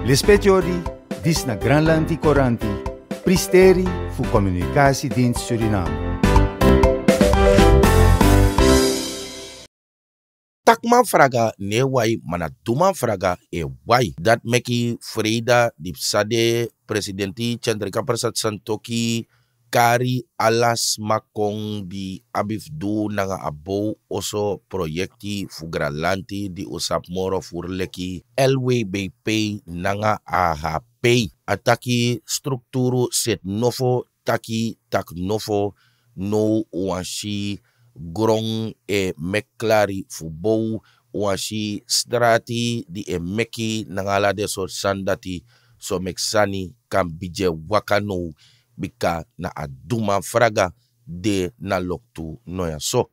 Lispetiori, dis na Granlanti Coranti, Pristeri voor Communicatiedienst Suriname. takma fraga ne wai mana duma fraga e wai dat meki freda dipsade presidenti chandrika prasad santoki kari alas makong di abifdu nanga abo oso proyekti fugralanti di usap moro furleki Nga nanga AHP ataki strukturu set nofo taki tak nofo no wanshi grong e meklari fubo oashi strati di e meki nanga lade so sandati so meksani kambije wakano bika na aduma fraga de na loktu noya so.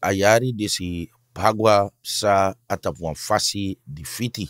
ayari desi pagwa sa atapwan fasi di fiti.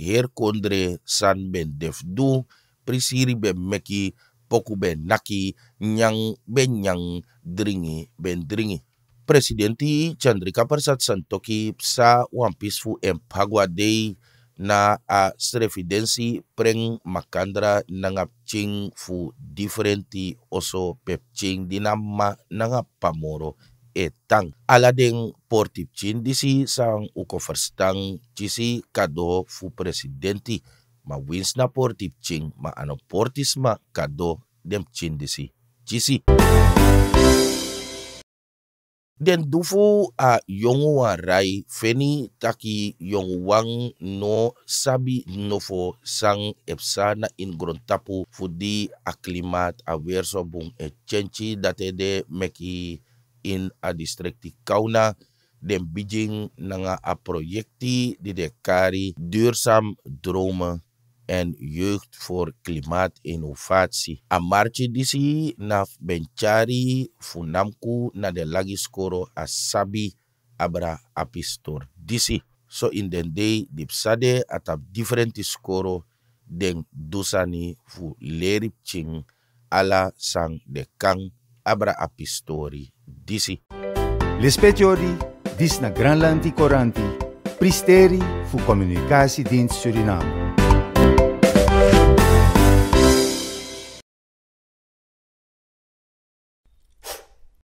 Her kondre san ben defdu, prisiri ben meki, poku ben naki, nyang ben nyang, dringi ben dringi. Presidenti Chandrika Persat Santoki sa One Peaceful and Pagwa dei na a refidensi preng makandra nangap ching fu differenti oso pep ching dinamma nangap pamoro etang. Aladeng portip chin disi sang uko verstang chisi kado fu presidenti ma wins na portip ching ma ano portis ma kado dem chin disi chisi. Den dufu a yongwa rai feni taki yongwang no sabi nofo sang epsa na ingrontapu fudi a klimaat a weersobung e chenchi date de meki in a districti kauna den bijing nanga a projecti di de kari duurzaam dromen en Jeugd voor Klimaatinnovatie. Amartje Disi, Naf Benchari, Funamku, na de Nadelagiskoro, Asabi, Abra Apistor Disi. So in den day, dipsade atap differenti skoro den dusani fu lerip ching ala sang de kang Abra Apistori Disi. Lespetiori, dis na Granlandi koranti pristeri fu komunikasi Dienst Suriname.